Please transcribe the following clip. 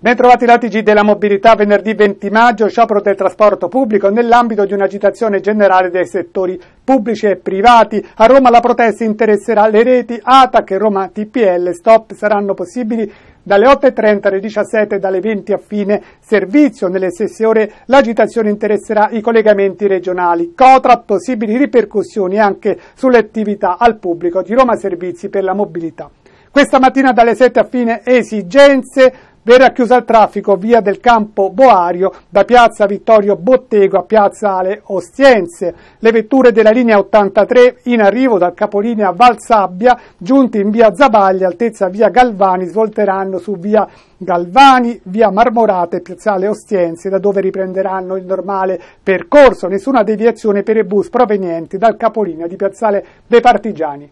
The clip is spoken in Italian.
Bentrovati la TG della mobilità venerdì 20 maggio, sciopero del trasporto pubblico nell'ambito di un'agitazione generale dei settori pubblici e privati. A Roma la protesta interesserà le reti ATAC e Roma TPL. Stop saranno possibili dalle 8.30 alle 17 e dalle 20 a fine servizio. Nelle stesse ore l'agitazione interesserà i collegamenti regionali. Cotra possibili ripercussioni anche sulle attività al pubblico di Roma Servizi per la mobilità. Questa mattina dalle 7 a fine esigenze, Verrà chiusa al traffico via del Campo Boario da piazza Vittorio Bottego a piazza Ale Ostiense. Le vetture della linea 83 in arrivo dal capolinea Valsabbia, giunte in via Zabaglia, altezza via Galvani, svolteranno su via Galvani, via Marmorate, piazzale Ostiense, da dove riprenderanno il normale percorso. Nessuna deviazione per i bus provenienti dal capolinea di piazzale De Partigiani.